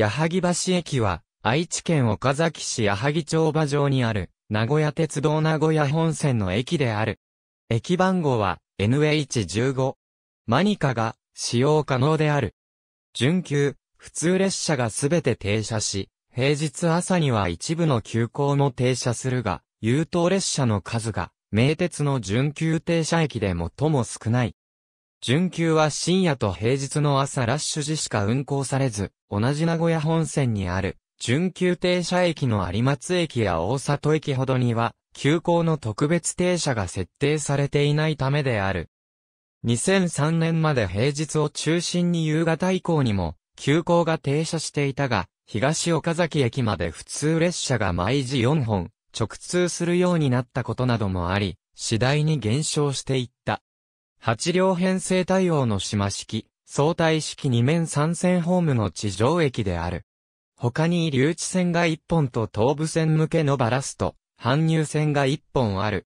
矢作橋駅は、愛知県岡崎市矢作町場上にある、名古屋鉄道名古屋本線の駅である。駅番号は、NH15。マニカが、使用可能である。準急、普通列車がすべて停車し、平日朝には一部の急行も停車するが、優等列車の数が、名鉄の準急停車駅で最も少ない。準急は深夜と平日の朝ラッシュ時しか運行されず、同じ名古屋本線にある、準急停車駅の有松駅や大里駅ほどには、急行の特別停車が設定されていないためである。2003年まで平日を中心に夕方以降にも、急行が停車していたが、東岡崎駅まで普通列車が毎時4本、直通するようになったことなどもあり、次第に減少していった。8両編成対応の島式、相対式2面3線ホームの地上駅である。他に留置線が1本と東部線向けのバラスト、搬入線が1本ある。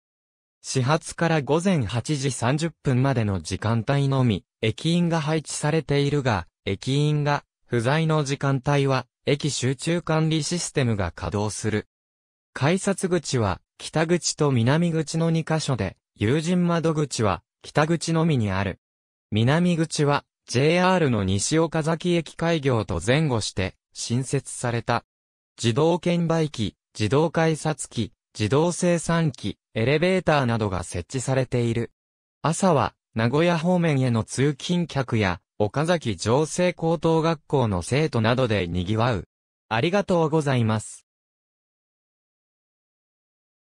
始発から午前8時30分までの時間帯のみ、駅員が配置されているが、駅員が不在の時間帯は、駅集中管理システムが稼働する。改札口は、北口と南口の2カ所で、有人窓口は、北口のみにある。南口は JR の西岡崎駅開業と前後して新設された。自動券売機、自動改札機、自動生産機、エレベーターなどが設置されている。朝は名古屋方面への通勤客や岡崎城西高等学校の生徒などで賑わう。ありがとうございます。